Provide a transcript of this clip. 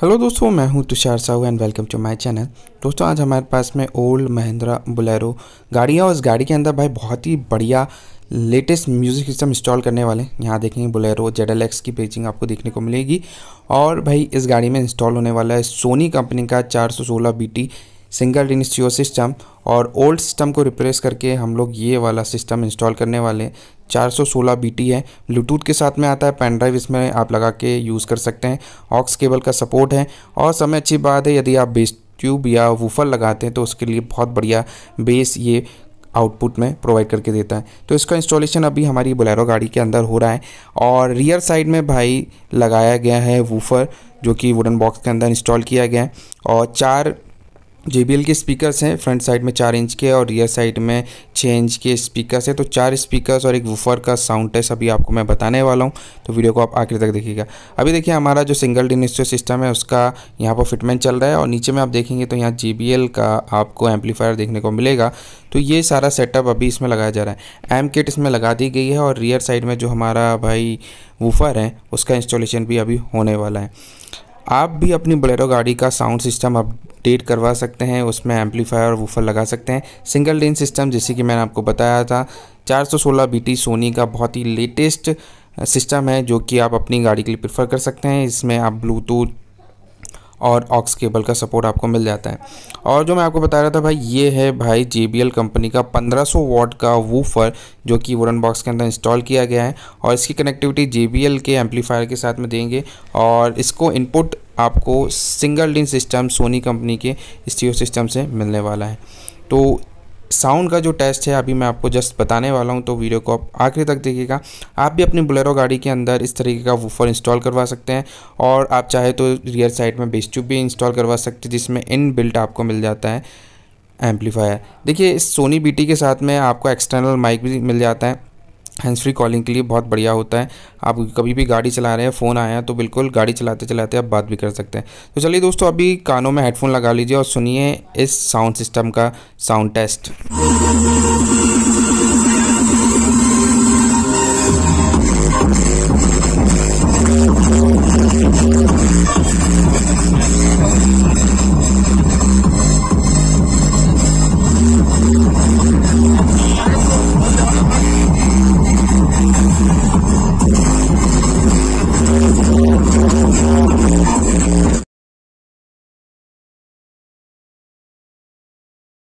hello दोस्तों मैं हूं Tushar Sahu and welcome to my channel दोस्तों आज हमारे पास में ओल्ड महिंद्रा बुलेरो गाड़ी है और इस गाड़ी के अंदर भाई बहुत ही बढ़िया लेटेस्ट म्यूज़िक सिस्टम इंस्टॉल करने वाले हैं यहाँ देखेंगे बुलेरो जेड एल एक्स की पेजिंग आपको देखने को मिलेगी और भाई इस गाड़ी में इंस्टॉल होने वाला है सोनी कंपनी का चार सौ सोलह B T single DIN stereo system और ओल्ड सिस्टम को रिप्लेस करके हम लोग ये वाला सिस्टम इंस्टॉल करने वाले 416 टी है ब्लूटूथ के साथ में आता है पेन ड्राइव इसमें आप लगा के यूज़ कर सकते हैं ऑक्स केबल का सपोर्ट है और समय अच्छी बात है यदि आप बेस ट्यूब या वूफर लगाते हैं तो उसके लिए बहुत बढ़िया बेस ये आउटपुट में प्रोवाइड करके देता है तो इसका इंस्टॉलेशन अभी हमारी बोलेरो गाड़ी के अंदर हो रहा है और रियर साइड में भाई लगाया गया है वूफर जो कि वुडन बॉक्स के अंदर इंस्टॉल किया गया है और चार जे के स्पीकर्स हैं फ्रंट साइड में चार इंच के और रियर साइड में छः इंच के स्पीकर्स हैं तो चार स्पीकर्स और एक वूफर का साउंड टेस्ट अभी आपको मैं बताने वाला हूँ तो वीडियो को आप आखिर तक देखिएगा अभी देखिए हमारा जो सिंगल डिनिस्टो सिस्टम है उसका यहाँ पर फिटमेंट चल रहा है और नीचे में आप देखेंगे तो यहाँ जे का आपको एम्पलीफायर देखने को मिलेगा तो ये सारा सेटअप अभी इसमें लगाया जा रहा है एम किट इसमें लगा दी गई है और रियर साइड में जो हमारा भाई वूफर है उसका इंस्टॉलेशन भी अभी होने वाला है आप भी अपनी बलेरो गाड़ी का साउंड सिस्टम अपडेट करवा सकते हैं उसमें एम्पलीफायर और वूफर लगा सकते हैं सिंगल डेन सिस्टम जैसे कि मैंने आपको बताया था 416 बीटी सोनी का बहुत ही लेटेस्ट सिस्टम है जो कि आप अपनी गाड़ी के लिए प्रेफर कर सकते हैं इसमें आप ब्लूटूथ और ऑक्स केबल का सपोर्ट आपको मिल जाता है और जो मैं आपको बता रहा था भाई ये है भाई जे कंपनी का 1500 वॉट का वूफर जो कि वुडन बॉक्स के अंदर इंस्टॉल किया गया है और इसकी कनेक्टिविटी जे के एम्पलीफायर के साथ में देंगे और इसको इनपुट आपको सिंगल डिन सिस्टम सोनी कंपनी के स्टीओ सिस्टम से मिलने वाला है तो साउंड का जो टेस्ट है अभी मैं आपको जस्ट बताने वाला हूँ तो वीडियो को आप आखिरी तक देखिएगा आप भी अपनी बुलेरो गाड़ी के अंदर इस तरीके का वूफर इंस्टॉल करवा सकते हैं और आप चाहे तो रियर साइड में ट्यूब भी इंस्टॉल करवा सकते हैं जिसमें इन बिल्ट आपको मिल जाता है एम्पलीफायर देखिए इस सोनी बी के साथ में आपको एक्सटर्नल माइक भी मिल जाता है हैंड्स फ्री कॉलिंग के लिए बहुत बढ़िया होता है आप कभी भी गाड़ी चला रहे हैं फ़ोन आया तो बिल्कुल गाड़ी चलाते चलाते आप बात भी कर सकते हैं तो चलिए दोस्तों अभी कानों में हेडफोन लगा लीजिए और सुनिए इस साउंड सिस्टम का साउंड टेस्ट